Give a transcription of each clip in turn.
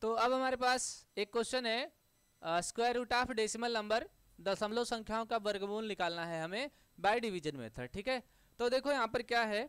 तो अब हमारे पास एक क्वेश्चन है square root of decimal number दशमलव संख्याओं का वर्गमूल निकालना है हमें बाय डिवीजन मेथड ठीक है तो देखो यहाँ पर क्या है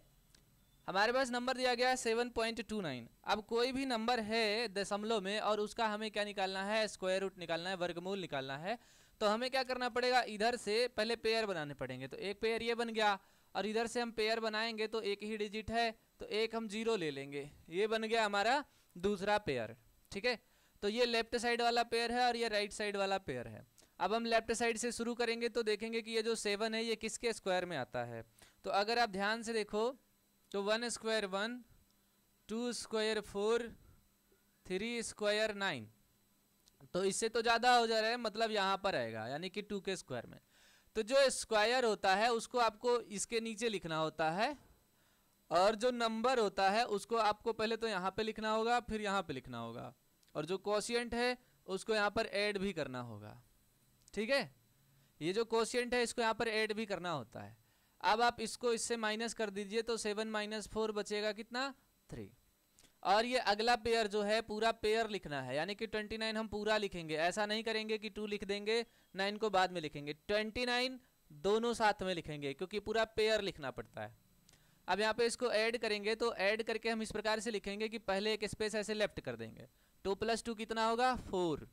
हमारे पास नंबर दिया गया है सेवन पॉइंट टू नाइन अब कोई भी नंबर है दशमलव में और उसका हमें क्या निकालना है स्क्वायर रूट निकालना है वर्गमूल निकालना है तो हमें क्या करना पड़ेगा इधर से पहले पेयर बनाने पड़ेंगे तो एक पेयर ये बन गया और इधर से हम पेयर बनाएंगे तो एक ही डिजिट है तो एक हम जीरो ले लेंगे ये बन गया हमारा दूसरा पेयर ठीक है तो ये लेफ्ट साइड वाला पेयर है और ये राइट साइड वाला पेयर है अब हम लेफ्ट साइड से शुरू करेंगे तो देखेंगे कि ये जो सेवन है ये किसके स्क्वायर में आता है तो अगर आप ध्यान से देखो तो one square one two square four three square nine तो इससे तो ज़्यादा हो जा रहा है मतलब यहाँ पर आएगा यानी कि टू के स्क्वायर में तो जो स्क्वायर होता है उसको आपको इसके नीचे लिखना होता है और जो नंबर होता है उसको आपको पहले तो यहाँ पे लिखना होगा फिर यहाँ पे लिखना होगा और जो कोशियंट है उसको यहाँ पर ऐड भी करना होगा ठीक है ये जो कोशियंट है इसको यहाँ पर ऐड भी करना होता है अब आप इसको इससे माइनस कर दीजिए तो सेवन माइनस फोर बचेगा कितना थ्री और ये अगला पेयर जो है पूरा पेयर लिखना है यानी कि ट्वेंटी नाइन हम पूरा लिखेंगे ऐसा नहीं करेंगे कि टू लिख देंगे नाइन को बाद में लिखेंगे ट्वेंटी नाइन दोनों साथ में लिखेंगे क्योंकि पूरा पेयर लिखना पड़ता है अब यहाँ पे इसको ऐड करेंगे तो ऐड करके हम इस प्रकार से लिखेंगे कि पहले एक स्पेस ऐसे लेफ्ट कर देंगे टू प्लस टू कितना होगा फोर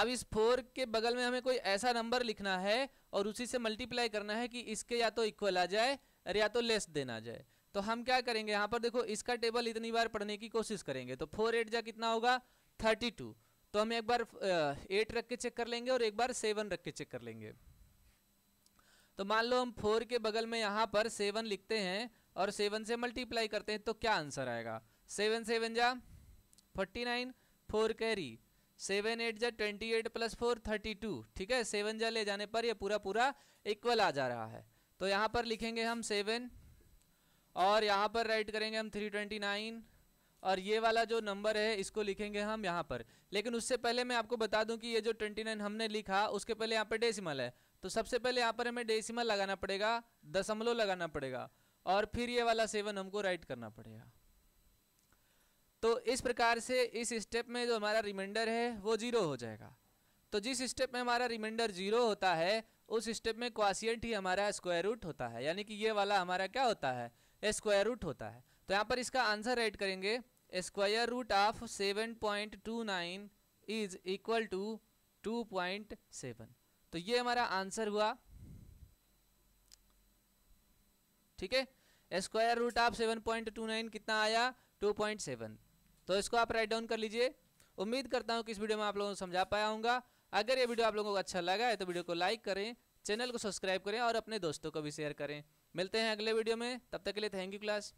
अब इस फोर के बगल में हमें कोई ऐसा नंबर लिखना है और उसी से मल्टीप्लाई करना है कि इसके या तो इक्वल आ जाए और या तो लेस देना आ जाए तो हम क्या करेंगे यहाँ पर देखो इसका टेबल इतनी बार पढ़ने की कोशिश करेंगे तो फोर एट जा कितना होगा थर्टी टू तो हम एक बार एट रख के चेक कर लेंगे और एक बार सेवन रख के चेक कर लेंगे तो मान लो हम फोर के बगल में यहाँ पर सेवन लिखते हैं और सेवन से मल्टीप्लाई करते हैं तो क्या आंसर आएगा सेवन सेवन जा forty nine four carry seven eight जा twenty eight plus four thirty two ठीक है सेवन जा ले जाने पर ये पूरा पूरा इक्वल आ जा रहा है तो यहाँ पर लिखेंगे हम सेवन और यहाँ पर राइट करेंगे हम थ्री ट्वेंटी नाइन और ये वाला जो नंबर है इसको लिखेंगे हम यहाँ पर लेकिन उससे पहले मैं आपको बता दूं कि ये जो ट्वेंटी नाइन हमने लिखा उसके पहले यहाँ पर डेसिमल है तो सबसे पहले यहाँ पर हमें डेसिमल लगाना पड़ेगा दशमलव लगाना पड़ेगा और फिर ये वाला सेवन हमको राइट करना पड़ेगा तो इस प्रकार से इस स्टेप में जो हमारा रिमाइंडर है वो ज़ीरो हो जाएगा तो जिस स्टेप में हमारा रिमाइंडर ज़ीरो होता है उस स्टेप में क्वाशियंट ही हमारा स्क्वायर रूट होता है यानी कि ये वाला हमारा क्या होता है स्क्वायर रूट होता है तो यहाँ पर इसका आंसर राइट करेंगे square root of seven point two nine is equal to two point seven तो ये हमारा आंसर हुआ ठीक है square root of seven point two nine कितना आया टू पॉइंट सेवन तो इसको आप राइट डाउन कर लीजिए उम्मीद करता हूँ कि इस वीडियो में आप लोगों को समझा पाया हूँ अगर ये वीडियो आप लोगों को अच्छा लगा है तो वीडियो को लाइक करें चैनल को सब्सक्राइब करें और अपने दोस्तों को भी शेयर करें मिलते हैं अगले वीडियो में तब तक के लिए थैंक यू क्लास